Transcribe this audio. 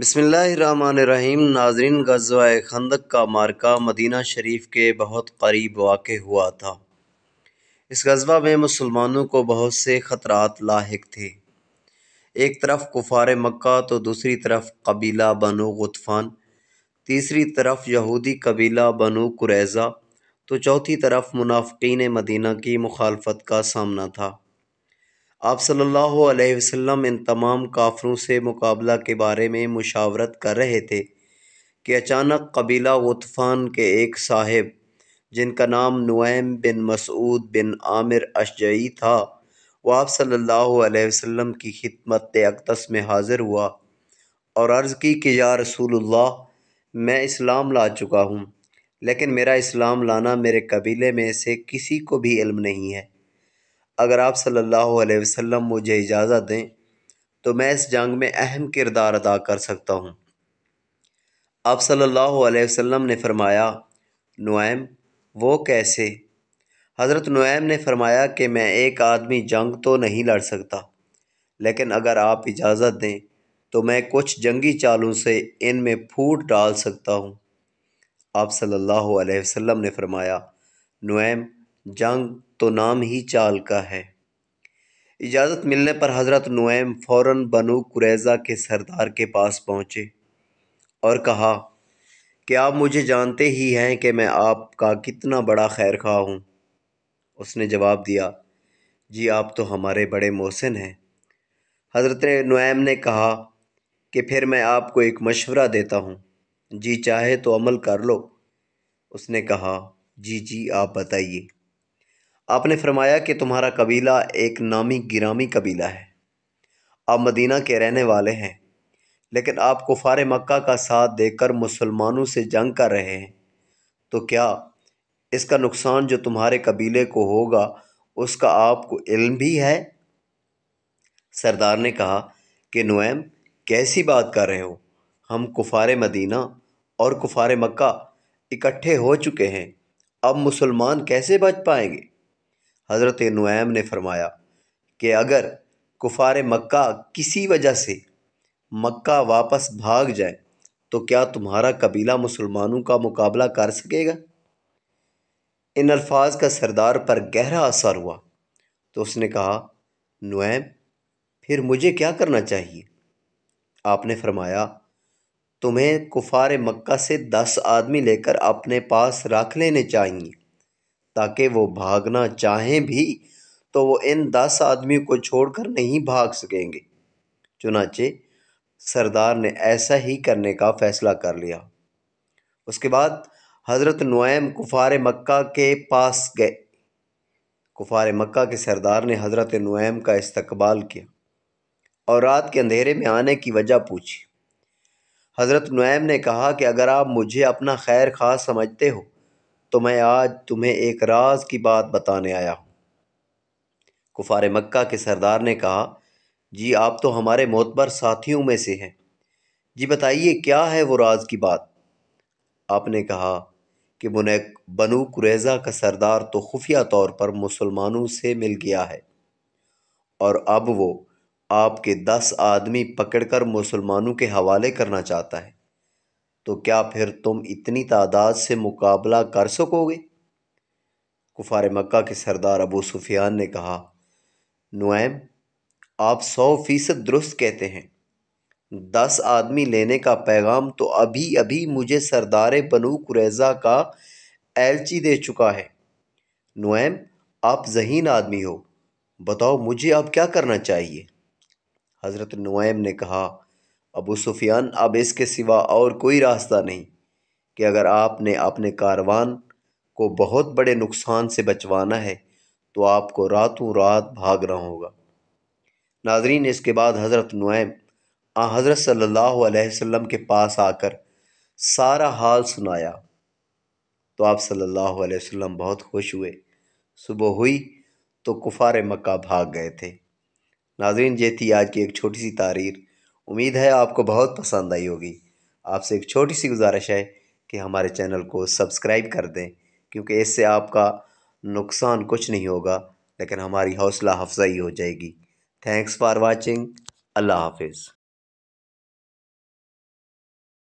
बसमीम नाजरीन गजवा खंदक का मार्का मदीना शरीफ के बहुत करीब वाक़ हुआ था इस गजबा में मुसलमानों को बहुत से ख़तरात लाक थे एक तरफ कुफार मक्का तो दूसरी तरफ कबीला बनो गुतफ़ान तीसरी तरफ यहूदी कबीला बनो कुरैज़ा तो चौथी तरफ मुनाफिन मदीना की मुखालफत का सामना था आप सल्लल्लाहु अलैहि वसल्लम इन तमाम काफ़रों से मुकाबला के बारे में मुशावरत कर रहे थे कि अचानक कबीला वतफ़ान के एक साहिब जिनका नाम नुएम बिन मसूद बिन आमिर अशजई था वह आप सल्लल्लाहु अलैहि वसल्लम की खिदमत अकदस में हाज़िर हुआ और अर्ज़ की कि या रसूलुल्लाह मैं इस्लाम ला चुका हूँ लेकिन मेरा इस्लाम लाना मेरे कबीले में से किसी को भी इल्म नहीं है अगर आप सल्लल्लाहु अलैहि वसल्लम मुझे इजाज़त दें तो मैं इस जंग में अहम किरदार अदा कर सकता हूँ आप सल्लल्लाहु अलैहि वसल्लम ने फरमाया नुएम वो कैसे हज़रत नुएम ने फरमाया कि मैं एक आदमी जंग तो नहीं लड़ सकता लेकिन अगर आप इजाज़त दें तो मैं कुछ जंगी चालों से इन में फूट डाल सकता हूँ आप सल्लल्लाहु अलैहि वसल्लम ने फरमाया नुएम जंग तो नाम ही चाल का है इजाज़त मिलने पर हज़रत नुएम फ़ौर बनु कुरैज़ा के सरदार के पास पहुँचे और कहा कि आप मुझे जानते ही हैं कि मैं आपका कितना बड़ा खैर खा हूँ उसने जवाब दिया जी आप तो हमारे बड़े मोहसिन हैं हज़रत नुएम ने कहा कि फिर मैं आपको एक मशवरा देता हूँ जी चाहे तो अमल कर लो उसने कहा जी जी आप बताइए आपने फरमाया कि तुम्हारा कबीला एक नामी गिरामी कबीला है आप मदीना के रहने वाले हैं लेकिन आप कुफार मक्का का साथ देकर मुसलमानों से जंग कर रहे हैं तो क्या इसका नुकसान जो तुम्हारे कबीले को होगा उसका आपको इल्म भी है सरदार ने कहा कि नुएम कैसी बात कर रहे हो हम कुफार मदीना और कुफार मक्का इकट्ठे हो चुके हैं अब मुसलमान कैसे बच पाएंगे हज़रत नुएम ने फ़रमाया कि अगर कुफ़ार मक्का किसी वजह से मक्का वापस भाग जाए तो क्या तुम्हारा कबीला मुसलमानों का मुकाबला कर सकेगा इन अल्फाज का सरदार पर गहरा असर हुआ तो उसने कहा नुएम फिर मुझे क्या करना चाहिए आपने फरमाया तुम्हें कुफार मक्का से दस आदमी लेकर अपने पास रख लेने चाहिए ताकि वो भागना चाहें भी तो वो इन दस आदमियों को छोड़कर नहीं भाग सकेंगे चुनाचे सरदार ने ऐसा ही करने का फ़ैसला कर लिया उसके बाद हज़रत नुएम कुफार मक्का के पास गए कुफार मक्का के सरदार ने हज़रत नुएम का इस्तकबाल किया और रात के अंधेरे में आने की वजह पूछी हज़रत नुएम ने कहा कि अगर आप मुझे अपना खैर खास समझते हो तो मैं आज तुम्हें एक राज की बात बताने आया हूँ कुफार मक्का के सरदार ने कहा जी आप तो हमारे मोतबर साथियों में से हैं जी बताइए क्या है वो राज की बात आपने कहा कि बुने बनु कुरेज़ा का सरदार तो खुफिया तौर पर मुसलमानों से मिल गया है और अब वो आपके दस आदमी पकड़कर मुसलमानों के हवाले करना चाहता है तो क्या फिर तुम इतनी तादाद से मुकाबला कर सकोगे कुफार मक्का के सरदार अबू सुफियान ने कहा नुएम आप सौ फीसद दुरुस्त कहते हैं दस आदमी लेने का पैगाम तो अभी अभी मुझे सरदार बनू कुरेजा का एलची दे चुका है नुएम आप जहीन आदमी हो बताओ मुझे अब क्या करना चाहिए हज़रत नुएम ने कहा अबू सुफियान अब इसके सिवा और कोई रास्ता नहीं कि अगर आपने अपने कारवान को बहुत बड़े नुकसान से बचवाना है तो आपको रातों रात भागना होगा नाजरीन इसके बाद हज़रत नुम आ हज़रत सल्लल्लाहु अलैहि वसल्लम के पास आकर सारा हाल सुनाया तो आप सल्लल्लाहु अलैहि वसल्लम बहुत खुश हुए सुबह हुई तो कुफार मक्का भाग गए थे नाजरीन ये थी आज की एक छोटी सी तारीर उम्मीद है आपको बहुत पसंद आई होगी आपसे एक छोटी सी गुजारिश है कि हमारे चैनल को सब्सक्राइब कर दें क्योंकि इससे आपका नुकसान कुछ नहीं होगा लेकिन हमारी हौसला अफजाई हो जाएगी थैंक्स फ़ार वाचिंग अल्लाह हाफिज़